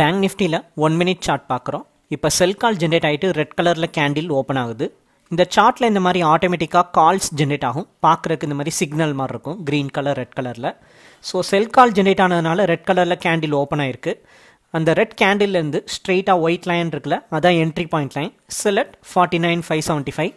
bank நிஃப்டியில் one minute chart பார்க்குறோம் இப்போ செல் கால் ஜென்ரேட் ஆகிட்டு ரெட் கலரில் கேண்டில் ஓப்பன் ஆகுது இந்த சார்ட்டில் இந்த மாதிரி ஆட்டோமேட்டிக்காக கால்ஸ் ஜென்ரேட் ஆகும் பார்க்குறதுக்கு இந்த மாதிரி சிக்னல் மாதிரி இருக்கும் க்ரீன் கலர் ரெட் கலரில் ஸோ செல் கால் ஜென்ரேட் ஆனதுனால ரெட் கலரில் கேண்டில் ஓப்பன் ஆயிருக்கு அந்த ரெட் கேண்டில்லேருந்து ஸ்ட்ரெயிட்டாக ஒயிட் லைன் இருக்குல்ல அதான் என்ட்ரி பாயிண்ட் லைன் செலட் forty nine five seventy five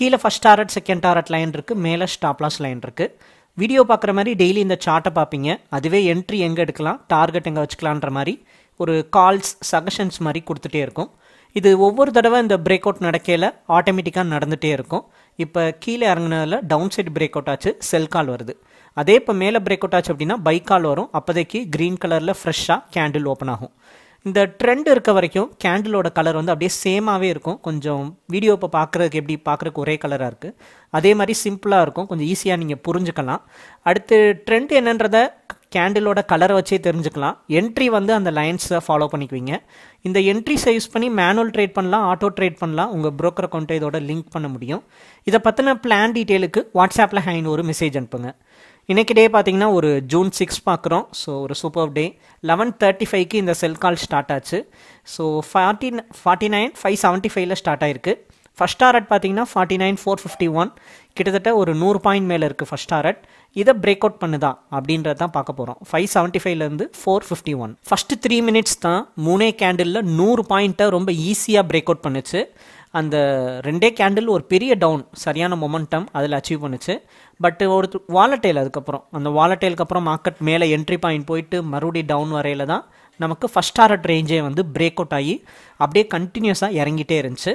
கீழே first target second target line இருக்குது மேலே ஸ்டாப்லாஸ் லைன் இருக்குது வீடியோ பார்க்குற மாதிரி டெய்லி இந்த சார்ட்டை பார்ப்பீங்க அதுவே என்ட்ரி எங்கே எடுக்கலாம் டார்கெட் எங்கே வச்சுக்கலான்ற மாதிரி ஒரு கால்ஸ் சஜஷன்ஸ் மாதிரி கொடுத்துட்டே இருக்கும் இது ஒவ்வொரு தடவை இந்த பிரேக் அவுட் நடக்கையில் ஆட்டோமேட்டிக்காக நடந்துகிட்டே இருக்கும் இப்போ கீழே இறங்கினதில் டவுன் சைடு பிரேக் அவுட் ஆச்சு செல் கால் வருது அதே இப்போ மேலே பிரேக் அவுட் ஆச்சு அப்படின்னா பைக் கால் வரும் அப்போதைக்கு க்ரீன் கலரில் ஃப்ரெஷ்ஷாக கேண்டில் ஓப்பன் ஆகும் இந்த ட்ரெண்ட் இருக்க வரைக்கும் கேண்டிலோட கலர் வந்து அப்படியே சேமாகவே இருக்கும் கொஞ்சம் வீடியோ இப்போ பார்க்குறதுக்கு எப்படி பார்க்குறதுக்கு ஒரே கலராக இருக்குது அதே மாதிரி சிம்பிளாக இருக்கும் கொஞ்சம் ஈஸியாக நீங்கள் புரிஞ்சுக்கலாம் அடுத்து ட்ரெண்ட் என்னன்றதை கேண்டிலோட கலரை வச்சே தெரிஞ்சுக்கலாம் என்ட்ரி வந்து அந்த லைன்ஸை ஃபாலோ பண்ணிக்குவீங்க இந்த என்ட்ரிஸை யூஸ் பண்ணி மேனுவல் ட்ரேட் பண்ணலாம் ஆட்டோ ட்ரேட் பண்ணலாம் உங்கள் ப்ரோக்கர் அக்கௌண்ட்டை இதோட லிங்க் பண்ண முடியும் இதை பற்றின பிளான் டீட்டெயிலுக்கு வாட்ஸ்அப்பில் ஹேங் ஒரு மெசேஜ் அனுப்புங்க இன்றைக்கி டே பார்த்தீங்கன்னா ஒரு ஜூன் சிக்ஸ் பார்க்குறோம் ஸோ ஒரு சூப்பர் டே லெவன் தேர்ட்டி ஃபைவ்க்கு இந்த செல் கால் ஸ்டார்ட் ஆச்சு so forty forty nine five seventy ஃபைவ்ல ஸ்டார்ட் ஆயிருக்கு ஃபஸ்ட் டாரட் பார்த்தீங்கன்னா forty nine four fifty one கிட்டத்தட்ட ஒரு நூறு பாயிண்ட் மேலே இருக்குது ஃபஸ்ட் டாரட் இதை பிரேக் அவுட் பண்ணுதா அப்படின்றது தான் பார்க்க போகிறோம் ஃபைவ் செவன்ட்டி ஃபைவ்லேருந்து four fifty one first three minutes தான் மூணே கேண்டிலில் நூறு பாயிண்ட்டை ரொம்ப ஈஸியாக பிரேக் அவுட் பண்ணுச்சு அந்த ரெண்டே கேண்டில் ஒரு பெரிய டவுன் சரியான மொமெண்டம் அதில் அச்சீவ் பண்ணுச்சு பட்டு ஒரு வாலட்டைல் அதுக்கப்புறம் அந்த வாலட்டைலுக்கு அப்புறம் மார்க்கெட் மேலே என்ட்ரி பாயிண்ட் போயிட்டு மறுபடியும் டவுன் வரையில் தான் நமக்கு ஃபஸ்ட் ஆர்ட் ரேஞ்சே வந்து பிரேக் அவுட் ஆகி அப்படியே கண்டினியூஸாக இறங்கிட்டே இருந்துச்சு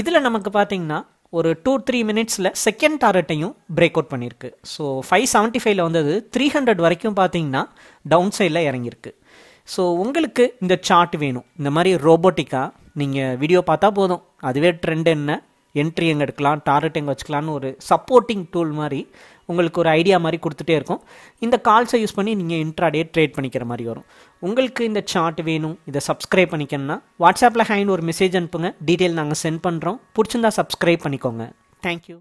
இதில் நமக்கு பார்த்திங்கன்னா ஒரு டூ த்ரீ மினிட்ஸில் செகண்ட் டாரட்டையும் பிரேக் அவுட் பண்ணியிருக்கு ஸோ ஃபைவ் செவன்ட்டி ஃபைவ்ல வந்தது த்ரீ ஹண்ட்ரட் வரைக்கும் பார்த்தீங்கன்னா டவுன் சைடில் இறங்கியிருக்கு ஸோ உங்களுக்கு இந்த சார்ட் வேணும் இந்த மாதிரி ரோபோட்டிக்காக நீங்கள் வீடியோ பார்த்தா போதும் அதுவே ட்ரெண்ட் என்ன என்ட்ரி எங்கே எடுக்கலாம் டாரட் எங்கே வச்சுக்கலான்னு ஒரு சப்போர்ட்டிங் டூல் மாதிரி உங்களுக்கு ஒரு ஐடியா மாதிரி கொடுத்துட்டே இருக்கும் இந்த கால்ஸை யூஸ் பண்ணி நீங்கள் இன்ட்ராடே ட்ரேட் பண்ணிக்கிற மாதிரி வரும் உங்களுக்கு இந்த சார்ட் வேணும் இதை சப்ஸ்கிரைப் பண்ணிக்கணும்னா வாட்ஸ்அப்பில் ஹேண்ட் ஒரு மெசேஜ் அனுப்புங்க டீட்டெயில் நாங்கள் சென்ட் பண்ணுறோம் பிடிச்சிருந்தா சப்ஸ்கிரைப் பண்ணிக்கோங்க தேங்க்யூ